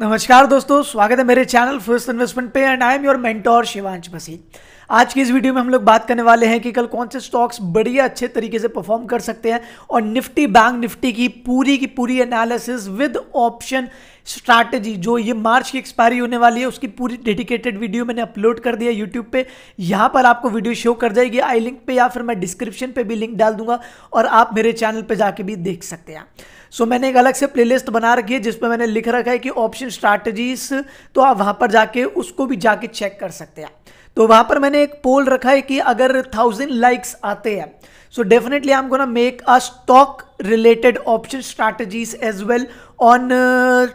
नमस्कार दोस्तों स्वागत है मेरे चैनल फर्स्ट इन्वेस्टमेंट पे and I am your mentor Shivansh Bassi आज की इस वीडियो में हम लोग बात करने वाले हैं कि कल कौन से स्टॉक्स बढ़िया अच्छे तरीके से परफॉर्म कर सकते हैं और निफ्टी बैंक निफ्टी की पूरी की पूरी एनालिसिस विद ऑप्शन स्ट्रैटेजी जो ये मार्च की एक्सपायरी होने वाली है उसकी पूरी डेडिकेटेड वीडियो मैंने अपलोड कर दिया यूट्यूब पे यहाँ पर आपको वीडियो शो कर जाएगी आई लिंक पे या फिर मैं डिस्क्रिप्शन पे भी लिंक डाल दूंगा और आप मेरे चैनल पे जाके भी देख सकते हैं सो so, मैंने एक अलग से प्लेलिस्ट बना रखी है जिसमें मैंने लिख रखा है कि ऑप्शन स्ट्रैटेजीज तो आप वहाँ पर जाके उसको भी जाके चेक कर सकते हैं तो वहां पर मैंने एक पोल रखा है कि अगर थाउजेंड लाइक्स आते हैं so definitely I am gonna make a stock related option strategies as well on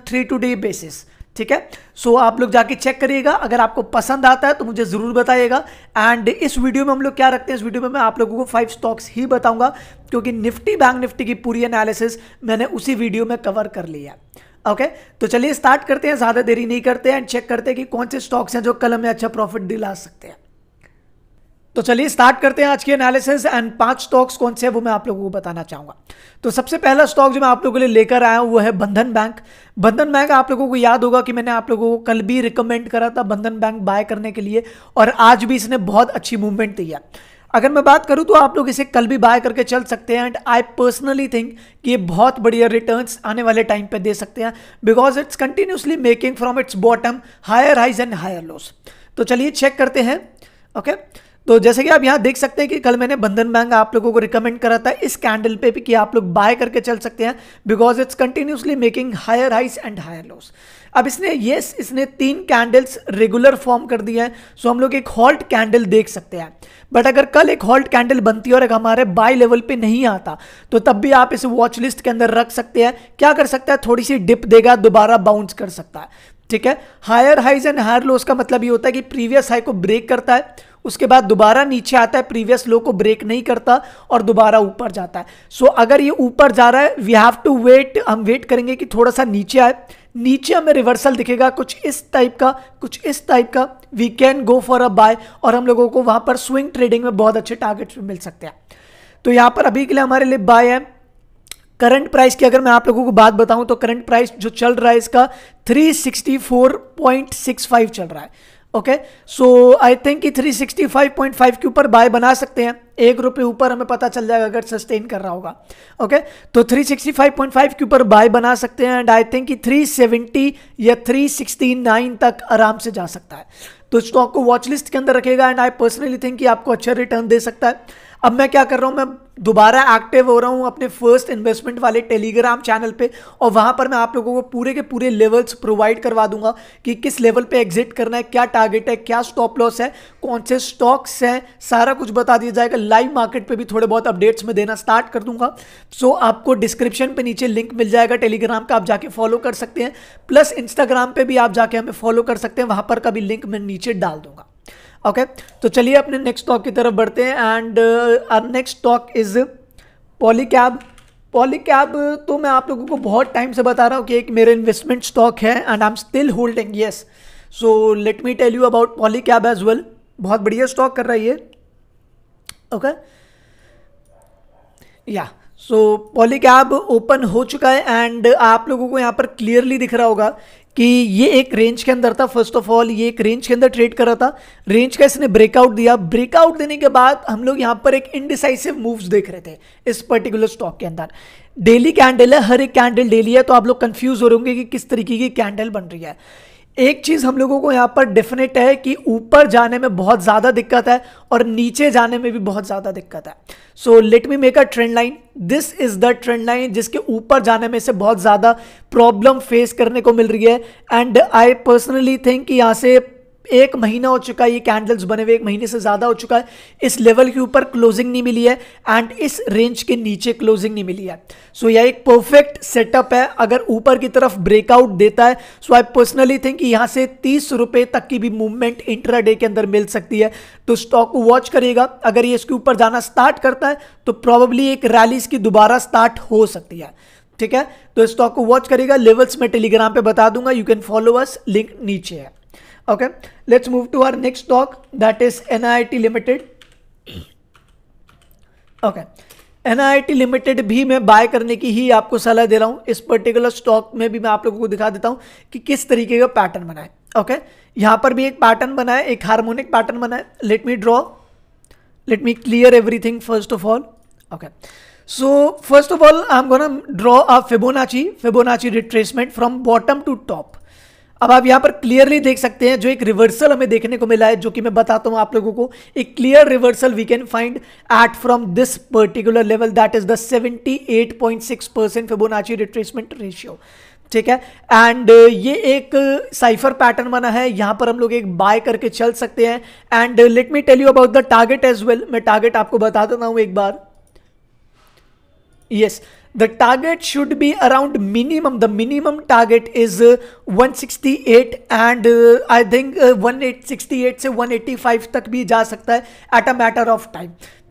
three two day basis ठीक है सो so, आप लोग जाके चेक करिएगा अगर आपको पसंद आता है तो मुझे ज़रूर बताइएगा एंड इस वीडियो में हम लोग क्या रखते हैं इस वीडियो में मैं आप लोगों को फाइव स्टॉक्स ही बताऊंगा क्योंकि निफ्टी बैंक निफ्टी की पूरी एनालिसिस मैंने उसी वीडियो में कवर कर लिया है ओके तो चलिए स्टार्ट करते हैं ज़्यादा देरी नहीं करते हैं चेक करते हैं कि कौन से स्टॉक्स हैं जो कल हमें अच्छा प्रॉफिट दिला सकते हैं तो चलिए स्टार्ट करते हैं आज की एनालिसिस एंड पांच स्टॉक्स कौन से हैं वो मैं आप लोगों को बताना चाहूंगा तो सबसे पहला स्टॉक जो मैं आप लोगों के लिए लेकर आया हूं वो है बंधन बैंक बंधन बैंक आप लोगों को याद होगा कि मैंने आप लोगों को कल भी रिकमेंड करा था बंधन बैंक बाय करने के लिए और आज भी इसने बहुत अच्छी मूवमेंट दी है अगर मैं बात करूं तो आप लोग इसे कल भी बाय करके चल सकते हैं एंड आई पर्सनली थिंक कि ये बहुत बढ़िया रिटर्न्स आने वाले टाइम पे दे सकते हैं because it's continuously making from its bottom higher highs and higher lows तो चलिए चेक करते हैं ओके okay? तो जैसे कि आप यहाँ देख सकते हैं कि कल मैंने बंधन बैंक आप लोगों को रिकमेंड करा था इस कैंडल पे भी कि आप लोग बाय करके चल सकते हैं because it's continuously making higher highs and higher lows अब इसने येस इसने तीन कैंडल्स रेगुलर फॉर्म कर दिए हैं सो हम लोग एक हॉल्ट कैंडल देख सकते हैं बट अगर कल एक हॉल्ट कैंडल बनती है और अगर हमारे बाय लेवल पे नहीं आता तो तब भी आप इसे वॉच लिस्ट के अंदर रख सकते हैं क्या कर सकता है थोड़ी सी डिप देगा दोबारा बाउंस कर सकता है ठीक है higher highs and higher lows का मतलब ये होता है कि प्रीवियस हाई को ब्रेक करता है उसके बाद दोबारा नीचे आता है प्रीवियस लो को ब्रेक नहीं करता और दोबारा ऊपर जाता है सो so, अगर ये ऊपर जा रहा है वी हैव टू वेट हम वेट करेंगे कि थोड़ा सा नीचे आए नीचे हमें रिवर्सल दिखेगा कुछ इस टाइप का कुछ इस टाइप का we can go for a buy और हम लोगों को वहाँ पर स्विंग ट्रेडिंग में बहुत अच्छे टारगेट्स मिल सकते हैं तो यहाँ पर अभी के लिए हमारे लिए बाय है करंट प्राइस की अगर मैं आप लोगों को बात बताऊं तो करंट प्राइस जो चल रहा है इसका 364.65 चल रहा है okay so I think three sixty five point five के ऊपर बाय बना सकते हैं एक रुपए ऊपर हमें पता चल जाएगा अगर सस्टेन कर रहा होगा ओके okay? तो फाइव के ऊपर बाय बना सकते हैं and I think three seventy या थ्री सिक्सटी नाइन तक आराम से जा सकता है तो स्टॉक को वॉचलिस्ट के अंदर रखेगा एंड आई पर्सनली थिंक कि आपको अच्छा रिटर्न दे सकता है अब मैं क्या कर रहा हूँ मैं दोबारा एक्टिव हो रहा हूँ अपने फर्स्ट इन्वेस्टमेंट वाले टेलीग्राम चैनल पे और वहाँ पर मैं आप लोगों को पूरे के पूरे लेवल्स प्रोवाइड करवा दूंगा कि किस लेवल पे एग्जिट करना है क्या टारगेट है क्या स्टॉप लॉस है कौन से स्टॉक्स हैं सारा कुछ बता दिया जाएगा लाइव मार्केट पर भी थोड़े बहुत अपडेट्स में देना स्टार्ट कर दूंगा सो so, आपको डिस्क्रिप्शन पर नीचे लिंक मिल जाएगा टेलीग्राम का आप जाके फॉलो कर सकते हैं प्लस इंस्टाग्राम पर भी आप जाके हमें फॉलो कर सकते हैं वहाँ पर का भी लिंक मैं नीचे डाल दूंगा ओके तो चलिए अपने नेक्स्ट स्टॉक की तरफ बढ़ते हैं and next stock is Polycab Polycab तो मैं आप लोगों को बहुत टाइम से बता रहा हूँ कि एक मेरे इन्वेस्टमेंट स्टॉक है and I am still holding yes so let me tell you about Polycab as well बहुत बढ़िया स्टॉक कर रहा है ये ओके या सो पॉलीकैब ओपन हो चुका है एंड आप लोगों को यहाँ पर क्लियरली दिख रहा होगा कि ये एक रेंज के अंदर था फर्स्ट ऑफ ऑल ये एक रेंज के अंदर ट्रेड कर रहा था रेंज का इसने ब्रेकआउट दिया ब्रेकआउट देने के बाद हम लोग यहाँ पर एक इनडिसाइसिव मूव्स देख रहे थे इस पर्टिकुलर स्टॉक के अंदर डेली कैंडल है हर एक कैंडल डेली है तो आप लोग कंफ्यूज हो रहे होंगे कि किस तरीके की कैंडल बन रही है एक चीज़ हम लोगों को यहाँ पर डेफिनेट है कि ऊपर जाने में बहुत ज़्यादा दिक्कत है और नीचे जाने में भी बहुत ज़्यादा दिक्कत है so let me make a trend line this is the trend line जिसके ऊपर जाने में से बहुत ज़्यादा प्रॉब्लम फेस करने को मिल रही है एंड आई पर्सनली थिंक कि यहाँ से एक महीना हो चुका है ये कैंडल्स बने हुए एक महीने से ज़्यादा हो चुका है इस लेवल के ऊपर क्लोजिंग नहीं मिली है एंड इस रेंज के नीचे क्लोजिंग नहीं मिली है सो so, यह एक परफेक्ट सेटअप है अगर ऊपर की तरफ ब्रेकआउट देता है सो आई पर्सनली थिंक यहाँ से तीस रुपए तक की भी मूवमेंट इंट्रा डे के अंदर मिल सकती है तो स्टॉक को वॉच करिएगा अगर ये इसके ऊपर जाना स्टार्ट करता है तो प्रॉबेबली एक रैली इसकी दोबारा स्टार्ट हो सकती है ठीक है तो स्टॉक को वॉच करेगा लेवल्स में टेलीग्राम पे बता दूंगा you can follow us link नीचे है okay let's move to our next stock that is NIIT limited okay NIT limited भी मैं बाय करने की ही आपको सलाह दे रहा हूँ इस पर्टिकुलर स्टॉक में भी मैं आप लोगों को दिखा देता हूँ कि किस तरीके का पैटर्न बनाए ओके यहां यहाँ पर भी एक पैटर्न बनाए एक हार्मोनिक पैटर्न बनाए let me draw let me clear everything first of all okay so first of all I am gonna draw a Fibonacci Fibonacci retracement from bottom to top अब आप यहां पर क्लियरली देख सकते हैं जो एक रिवर्सल हमें देखने को मिला है जो कि मैं बताता हूं आप लोगों को एक clear reversal we can find at from this particular level that is the 78.6 percent Fibonacci retracement ratio ठीक है एंड uh, ये एक साइफर uh, पैटर्न बना है यहां पर हम लोग एक बाय करके चल सकते हैं and let me tell you about the target as well मैं टारगेट आपको बता देता हूं एक बार yes yes. the target should be around minimum the minimum target is uh, 168 and uh, i think uh, 168 से 185 तक be जा सकता है एट अ मैटर ऑफ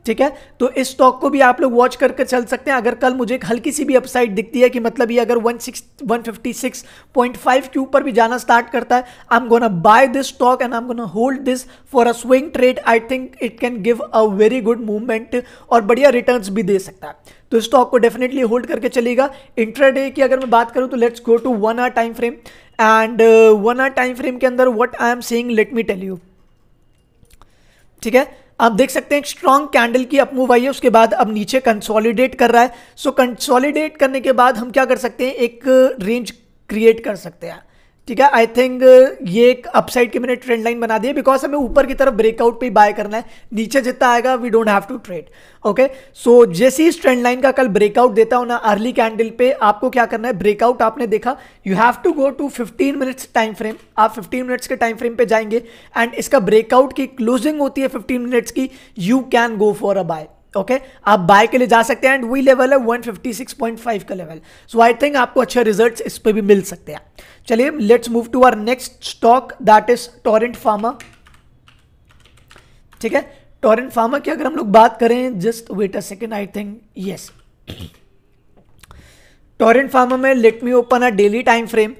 ठीक है तो इस स्टॉक को भी आप लोग वॉच करके चल सकते हैं अगर कल मुझे एक हल्की सी भी अपसाइड दिखती है कि मतलब ये अगर 156.5 के ऊपर भी जाना स्टार्ट करता है I am gonna buy this stock and I am gonna hold this for a swing trade I think it can give a very good movement और बढ़िया रिटर्न्स भी दे सकता है तो स्टॉक को डेफिनेटली होल्ड करके चलेगा इंट्राडे की अगर मैं बात करूँ तो let's go to one hour time frame and one hour time frame के अंदर what I am seeing let me tell you ठीक है आप देख सकते हैं एक स्ट्रॉन्ग कैंडल की अप मूव आई है उसके बाद अब नीचे कंसोलिडेट कर रहा है सो कंसोलिडेट करने के बाद हम क्या कर सकते हैं एक रेंज क्रिएट कर सकते हैं ठीक है आई थिंक uh, ये एक अपसाइड की मैंने ट्रेंड लाइन बना दी है बिकॉज हमें ऊपर की तरफ ब्रेकआउट पे बाय करना है नीचे जितना आएगा we don't have to trade okay so जैसे ही इस ट्रेंड लाइन का कल ब्रेकआउट देता हो ना अर्ली कैंडल पे आपको क्या करना है ब्रेकआउट आपने देखा you have to go to 15 minutes time frame आप 15 मिनट्स के टाइम फ्रेम पे जाएंगे एंड इसका ब्रेकआउट की क्लोजिंग होती है 15 मिनट्स की you can go for a buy okay okay? आप बाय के लिए जा सकते हैं एंड वही लेवल है 156.5 का लेवल सो आई थिंक आपको अच्छे रिजल्ट्स इस पर भी मिल सकते हैं चलिए let's move to our next stock that is Torrent Pharma ठीक है टोरेंट फार्मा की अगर हम लोग बात करें just wait a second I think yes Torrent Pharma में let me open a daily time frame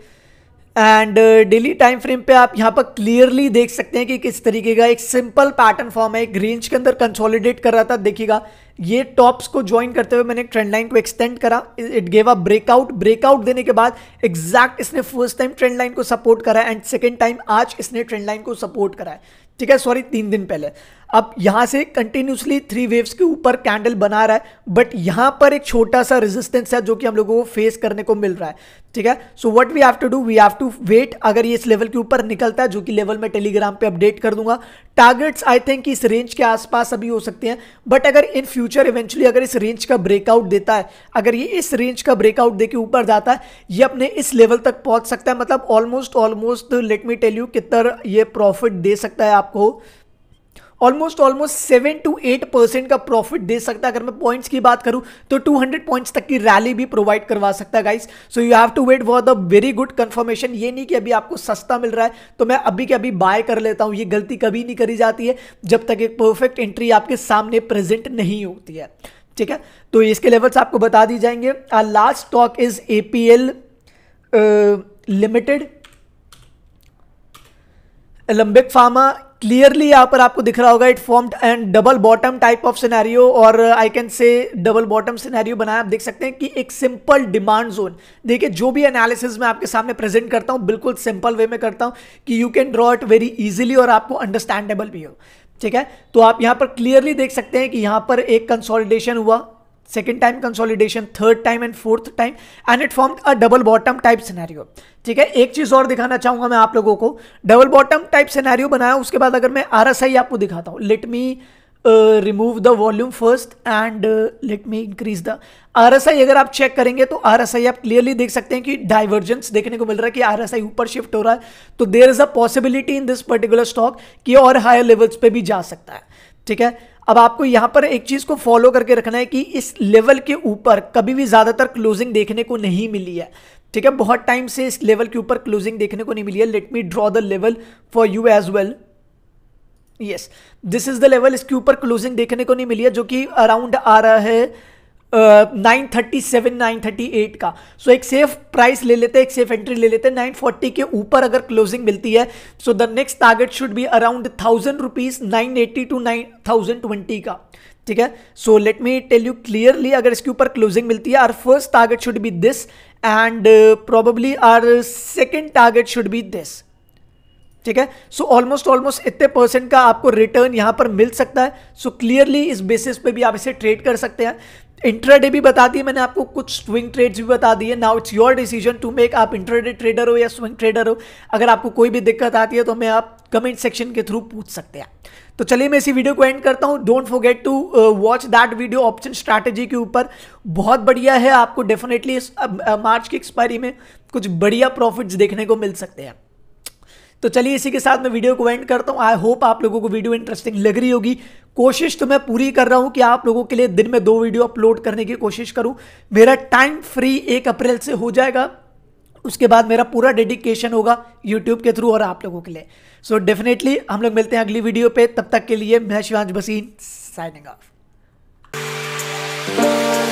and daily time frame पे आप यहाँ पर क्लियरली देख सकते हैं कि किस तरीके का एक सिंपल पैटर्न फॉर्म है एक रेंज के अंदर कंसोलिडेट कर रहा था देखिएगा ये टॉप्स को ज्वाइन करते हुए मैंने ट्रेंड लाइन को एक्सटेंड करा it gave a breakout breakout देने के बाद एग्जैक्ट इसने फर्स्ट टाइम ट्रेंड लाइन को सपोर्ट करा एंड सेकेंड टाइम आज इसने ट्रेंड लाइन को सपोर्ट करा है ठीक है सॉरी तीन दिन पहले अब यहाँ से कंटिन्यूसली थ्री वेव्स के ऊपर कैंडल बना रहा है बट यहाँ पर एक छोटा सा रेजिस्टेंस है जो कि हम लोगों को फेस करने को मिल रहा है ठीक है so what we have to do we have to wait अगर ये इस लेवल के ऊपर निकलता है जो कि लेवल मैं टेलीग्राम पे अपडेट कर दूंगा टारगेट्स आई थिंक इस रेंज के आसपास अभी हो सकते हैं बट अगर इन फ्यूचर इवेंचुअली अगर इस रेंज का ब्रेकआउट देता है अगर ये इस रेंज का ब्रेकआउट देकर ऊपर जाता है ये अपने इस लेवल तक पहुंच सकता है मतलब almost almost let me tell you कितना ये प्रॉफिट दे सकता है आपको almost almost seven to eight percent का प्रॉफिट दे सकता है अगर मैं पॉइंट्स की बात करूं तो टू हंड्रेड पॉइंट्स तक की रैली भी प्रोवाइड करवा सकता है guys so you have to wait for the very good confirmation ये नहीं कि अभी आपको सस्ता मिल रहा है तो मैं अभी के अभी बाय कर लेता हूं ये गलती कभी नहीं करी जाती है जब तक एक परफेक्ट एंट्री आपके सामने प्रेजेंट नहीं होती है ठीक है तो इसके लेवल्स आपको बता दी जाएंगे uh last stock is A P L limited Alembic Pharma clearly यहाँ पर आपको दिख रहा होगा it formed and double bottom type of scenario और I can say double bottom scenario बनाया आप देख सकते हैं कि एक सिंपल डिमांड जोन देखिए जो भी एनालिसिस मैं आपके सामने प्रेजेंट करता हूँ बिल्कुल सिंपल वे में करता हूँ कि you can draw it very easily और आपको अंडरस्टैंडेबल भी हो ठीक है तो आप यहाँ पर क्लियरली देख सकते हैं कि यहाँ पर एक कंसोलिडेशन हुआ second time consolidation third time and fourth time and it form a double bottom type scenario ठीक है एक चीज और दिखाना चाहूंगा मैं आप लोगों को डबल बॉटम टाइप सिनेरियो बनाया उसके बाद अगर मैं आर आपको दिखाता हूँ let me remove the volume first and let me increase the R अगर आप चेक करेंगे तो आर आप क्लियरली देख सकते हैं कि डाइवर्जेंस देखने को मिल रहा है कि आर ऊपर शिफ्ट हो रहा है तो there is a possibility in this particular stock कि और हायर लेवल्स पे भी जा सकता है ठीक है अब आपको यहां पर एक चीज को फॉलो करके रखना है कि इस लेवल के ऊपर कभी भी ज्यादातर क्लोजिंग देखने को नहीं मिली है ठीक है बहुत टाइम से इस लेवल के ऊपर क्लोजिंग देखने को नहीं मिली है let me draw the level for you as well yes this is the level इसके ऊपर क्लोजिंग देखने को नहीं मिली है जो कि अराउंड आ रहा है nine thirty seven nine thirty eight का सो so, एक सेफ प्राइस ले लेते हैं एक सेफ एंट्री ले लेते हैं नाइन फोर्टी के ऊपर अगर क्लोजिंग मिलती है so the next target should be around thousand rupees nine eighty to nine thousand twenty का ठीक है so let me tell you clearly अगर इसके ऊपर क्लोजिंग मिलती है our first target should be this and probably our second target should be this ठीक है सो ऑलमोस्ट ऑलमोस्ट इतने परसेंट का आपको रिटर्न यहां पर मिल सकता है सो so, क्लियरली इस बेसिस पे भी आप इसे ट्रेड कर सकते हैं इंट्राडे भी बता दिए मैंने आपको कुछ स्विंग ट्रेड्स भी बता दिए now it's your decision to make आप इंट्राडे ट्रेडर हो या स्विंग ट्रेडर हो अगर आपको कोई भी दिक्कत आती है तो हमें आप कमेंट सेक्शन के थ्रू पूछ सकते हैं तो चलिए मैं इसी वीडियो को एंड करता हूँ don't forget to watch that video option strategy के ऊपर बहुत बढ़िया है आपको डेफिनेटली मार्च की एक्सपायरी में कुछ बढ़िया प्रॉफिट्स देखने को मिल सकते हैं तो चलिए इसी के साथ मैं वीडियो को एंड करता हूँ आई होप आप लोगों को वीडियो इंटरेस्टिंग लग रही होगी कोशिश तो मैं पूरी कर रहा हूँ कि आप लोगों के लिए दिन में दो वीडियो अपलोड करने की कोशिश करूँ मेरा टाइम फ्री एक अप्रैल से हो जाएगा उसके बाद मेरा पूरा डेडिकेशन होगा यूट्यूब के थ्रू और आप लोगों के लिए सो so डेफिनेटली हम लोग मिलते हैं अगली वीडियो पे तब तक के लिए मैं शिवांश बसीन साइनिंग ऑफ